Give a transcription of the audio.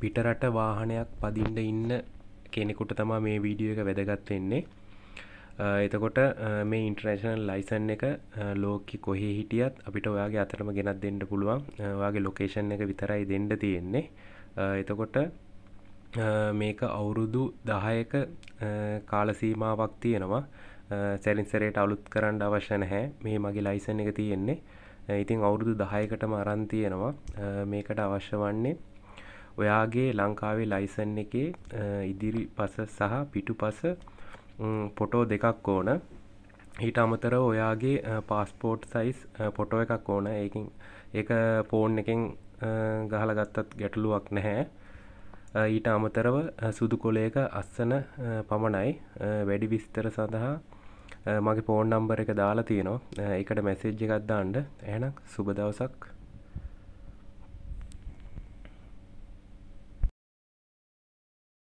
පිටරට වාහනයක් පදින්ඩ ඉන්න කෙනෙකුට තමා මේ වීඩිය එක වැදගත්වෙන්නේ එතකොට මේ ඉන්ට්‍රේශනල් ලයිසන් එක ලෝකි කොහේ හිටියත් අපිට ඔයාගේ අතරම ගෙනත් දෙන්න පුළුවන් වගේ ලොකේෂන් එක විතරයි දෙන්න තියෙන්නේ එතකොට මේක අවුරුදු දහයක කාලසීමාවක් තියෙනවා සැලින්සරයට අලුත් කරන්න අවශ්‍ය නැහැ මේ මගේ ලයිසන් එක තියෙන්නේ ඉතින් අවුරුදු දහයකටම අරන් තියෙනවා මේකට අවශ්‍ය වන්නේ ඔයාගේ ලංකාවේ ලයිසන් එකේ ඉදිරි පස සහ පිටු පස පොටෝ දෙකක් ඕන හිට අමතර ඔයාගේ පාස්පෝට් සයිස් පොටෝ එකක් ඕන ඒකින් එක පෝන් එකෙන් ගහල ගත්තත් ගැටලුවක් නැහැ ඊට අමතරව සුදු කොලයක අස්සන පමණයි වැඩි විස්තර සඳහා මගේ පෝන් නම්බර එක දාලා තියෙනවා එකට මැසේජ් එකත් දාන්න එහෙනම් සුබ දවසක්